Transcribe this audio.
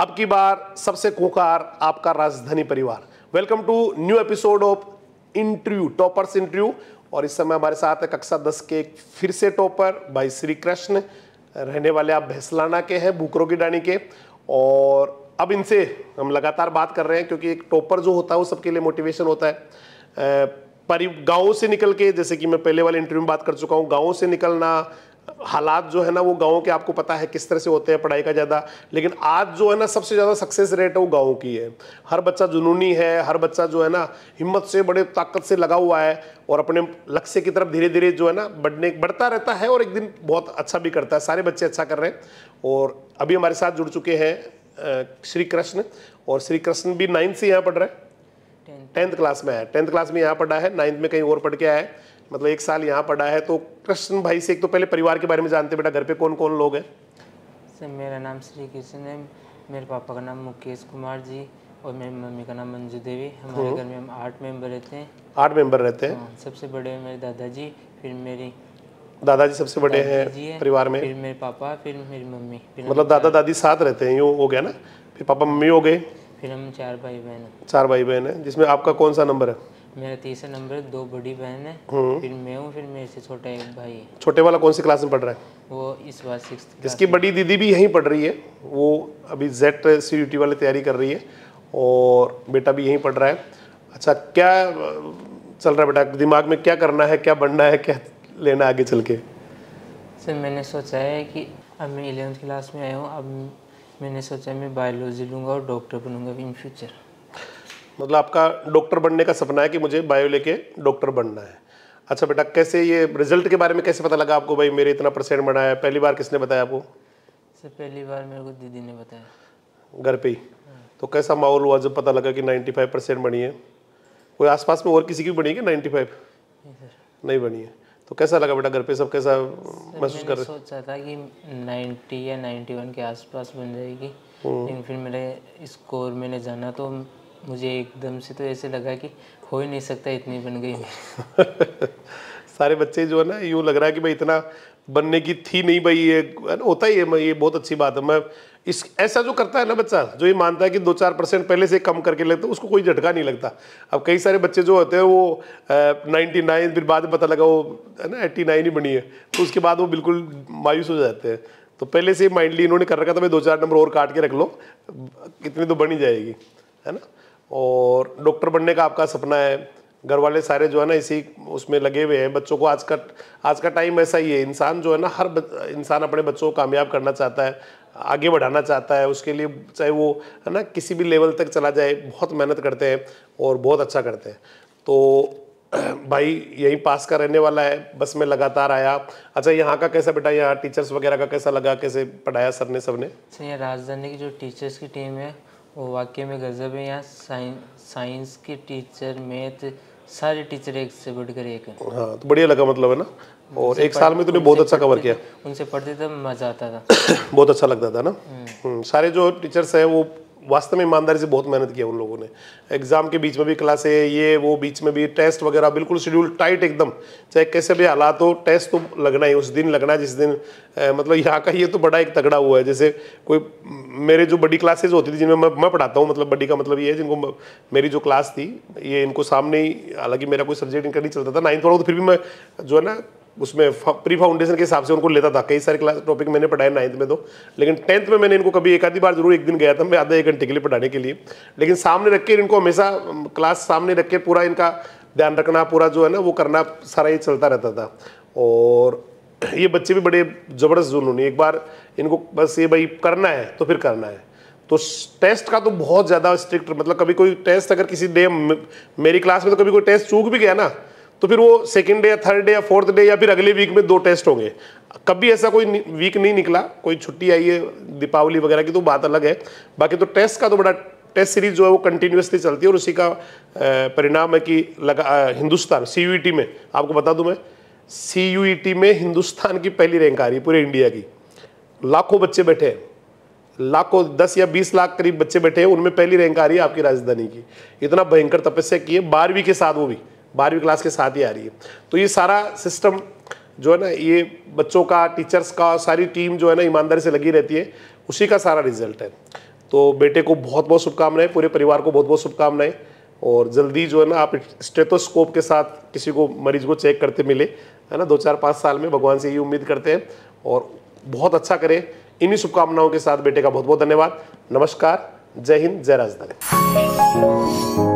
अब की बार सबसे कोकार आपका राजधानी परिवार welcome to new episode of interview toppers interview और इस समय हमारे साथ है कक्षा दस के फिर से टॉपर भाई श्री कृष्ण रहने वाले आप भैसलाना के हैं बुकरों की डानी के और अब इनसे हम लगातार बात कर रहे हैं क्योंकि एक टॉपर जो होता है वो सबके लिए मोटिवेशन होता है परि गाँव से निकल के जैसे कि मैं पहले वाले इंटरव्यू में बात कर चुका हूँ गाँव से निकलना हालात जो है ना वो गाँव के आपको पता है किस तरह से होते हैं पढ़ाई का ज़्यादा लेकिन आज जो है ना सबसे ज़्यादा सक्सेस रेट है वो गाँव की है हर बच्चा जुनूनी है हर बच्चा जो है ना हिम्मत से बड़े ताकत से लगा हुआ है और अपने लक्ष्य की तरफ धीरे धीरे जो है ना बढ़ने बढ़ता रहता है और एक दिन बहुत अच्छा भी करता है सारे बच्चे अच्छा कर रहे हैं और अभी हमारे साथ जुड़ चुके हैं श्री कृष्ण और श्री कृष्ण भी नाइन्थ से यहाँ पढ़ रहे हैं टेंथ क्लास में है टेंथ क्लास में यहाँ पढ़ा है नाइन्थ में कहीं और पढ़ के आया है मतलब एक साल यहाँ पढ़ा है तो कृष्ण भाई से एक तो पहले परिवार के बारे में जानते बेटा घर पे कौन कौन लोग हैं सर मेरा नाम श्री कृष्ण है मेरे पापा का नाम मुकेश कुमार जी और मेरी मम्मी का नाम मंजू देवी हमारे हम्म। घर में हम आठ मेंबर रहते हैं आठ मेंबर रहते हैं हाँ, सबसे बड़े मेरे दादाजी फिर मेरी दादाजी सबसे बड़े हैं है, परिवार में फिर मेरे पापा फिर मेरी मम्मी मतलब दादा दादी साथ रहते हैं यूँ हो गया ना फिर पापा मम्मी हो गए फिर हम चार भाई बहन चार भाई बहन है जिसमें आपका कौन सा नंबर है मेरा तीसरा नंबर दो बड़ी बहन है हम्म। फिर मैं हूँ फिर मेरे से छोटा एक भाई है छोटे वाला कौन सी क्लास में पढ़ रहा है वो इस बार सिक्स जिसकी बड़ी दीदी भी यहीं पढ़ रही है वो अभी जेट सी यू वाली तैयारी कर रही है और बेटा भी यहीं पढ़ रहा है अच्छा क्या चल रहा है बेटा दिमाग में क्या करना है क्या बनना है क्या लेना आगे चल के सर मैंने सोचा है कि अब मैं इलेवंथ क्लास में आया हूँ अब मैंने सोचा मैं बायोलॉजी लूँगा और डॉक्टर बनूँगा इन फ्यूचर मतलब आपका डॉक्टर बनने का सपना है कि मुझे बायो लेके डॉक्टर बनना है अच्छा बेटा कैसे ये रिजल्ट के बारे में कैसे पता लगा आपको भाई मेरे इतना परसेंट बढ़ा है पहली बार किसने बताया आपको सर पहली बार मेरे को दीदी ने बताया घर पे ही तो कैसा माहौल हुआ जब पता लगा कि 95 परसेंट बनी है कोई आसपास में और किसी की बनी है कि नाइन्टी फाइव नहीं बनी है तो कैसा लगा बेटा घर पे सब कैसा महसूस कर रहे सोचा था कि 90 या 91 के आसपास बन जाएगी हम्म। लेकिन फिर मेरे स्कोर मैंने जाना तो मुझे एकदम से तो ऐसे लगा कि हो ही नहीं सकता इतनी बन गई सारे बच्चे जो है ना यूँ लग रहा है कि भाई इतना बनने की थी नहीं भाई ये होता ही है मैं ये बहुत अच्छी बात है मैं इस ऐसा जो करता है ना बच्चा जो ये मानता है कि दो चार परसेंट पहले से कम करके लेते तो उसको कोई झटका नहीं लगता अब कई सारे बच्चे जो होते हैं वो नाइन्टी नाइन फिर बाद में पता लगा वो है ना एट्टी नाइन ही बनी है तो उसके बाद वो बिल्कुल मायूस हो जाते हैं तो पहले से माइंडली इन्होंने कर रखा था भाई दो चार नंबर और काट के रख लो कितनी तो बनी जाएगी है ना और डॉक्टर बनने का आपका सपना है घर वाले सारे जो है ना इसी उसमें लगे हुए हैं बच्चों को आज का आज का टाइम ऐसा ही है इंसान जो है ना हर इंसान अपने बच्चों को कामयाब करना चाहता है आगे बढ़ाना चाहता है उसके लिए चाहे वो है ना किसी भी लेवल तक चला जाए बहुत मेहनत करते हैं और बहुत अच्छा करते हैं तो भाई यहीं पास का रहने वाला है बस में लगातार आया अच्छा यहाँ का कैसा बेटा यहाँ टीचर्स वगैरह का कैसा लगा कैसे पढ़ाया सर ने सब सर राजधानी की जो टीचर्स की टीम है वो वाकई में गजब है यहाँ साइंस के टीचर मैथ सारे टीचर एक से बढ़कर एक हाँ तो बढ़िया लगा मतलब है ना और एक साल में तुमने बहुत अच्छा कवर किया उनसे पढ़ते थे मजा आता था बहुत अच्छा लगता था ना हम्म। हम्म, सारे जो टीचर्स है वो वास्तव में ईमानदारी से बहुत मेहनत किया उन लोगों ने एग्ज़ाम के बीच में भी क्लासे ये वो बीच में भी टेस्ट वगैरह बिल्कुल शेड्यूल टाइट एकदम चाहे कैसे भी हालात हो टेस्ट तो लगना ही उस दिन लगना है जिस दिन ए, मतलब यहाँ का ये तो बड़ा एक तगड़ा हुआ है जैसे कोई मेरे जो बड़ी क्लासेज होती थी जिनमें मैं मैं पढ़ाता हूँ मतलब बड़ी का मतलब ये है जिनको मेरी जो क्लास थी ये इनको सामने ही हालांकि मेरा कोई सब्जेक्ट इनका नहीं चलता था नाइन्थ वालों तो फिर भी मैं जो है ना उसमें प्री फाउंडेशन के हिसाब से उनको लेता था कई सारे क्लास टॉपिक मैंने पढ़ाए नाइन्थ में तो लेकिन टेंथ में मैंने इनको कभी एक आधी बार जरूर एक दिन गया था मैं आधा एक घंटे के लिए पढ़ाने के लिए लेकिन सामने रख के इनको हमेशा क्लास सामने रख के पूरा इनका ध्यान रखना पूरा जो है ना वो करना सारा ये चलता रहता था और ये बच्चे भी बड़े ज़बरदस्त जुनून एक बार इनको बस ये भाई करना है तो फिर करना है तो टेस्ट का तो बहुत ज़्यादा स्ट्रिक्ट मतलब कभी कोई टेस्ट अगर किसी डे मेरी क्लास में तो कभी कोई टेस्ट चूक भी गया ना तो फिर वो सेकेंड डे या थर्ड डे या फोर्थ डे या फिर अगले वीक में दो टेस्ट होंगे कभी ऐसा कोई वीक नहीं निकला कोई छुट्टी आई है दीपावली वगैरह की तो बात अलग है बाकी तो टेस्ट का तो बड़ा टेस्ट सीरीज जो है वो कंटिन्यूसली चलती है और उसी का परिणाम है कि लगा हिंदुस्तान सी e में आपको बता दूँ मैं सी e में हिंदुस्तान की पहली रैंक आ रही पूरे इंडिया की लाखों बच्चे बैठे हैं लाखों दस या बीस लाख करीब बच्चे बैठे हैं उनमें पहली रैंक आ रही है आपकी राजधानी की इतना भयंकर तपस्या की है बारहवीं के साथ वो भी बारहवीं क्लास के साथ ही आ रही है तो ये सारा सिस्टम जो है ना ये बच्चों का टीचर्स का सारी टीम जो है ना ईमानदारी से लगी रहती है उसी का सारा रिजल्ट है तो बेटे को बहुत बहुत शुभकामनाएं पूरे परिवार को बहुत बहुत शुभकामनाएं और जल्दी जो है ना आप स्टेथोस्कोप के साथ किसी को मरीज को चेक करते मिले है ना दो चार पाँच साल में भगवान से यही उम्मीद करते हैं और बहुत अच्छा करें इन्हीं शुभकामनाओं के साथ बेटे का बहुत बहुत धन्यवाद नमस्कार जय हिंद जय राजधानी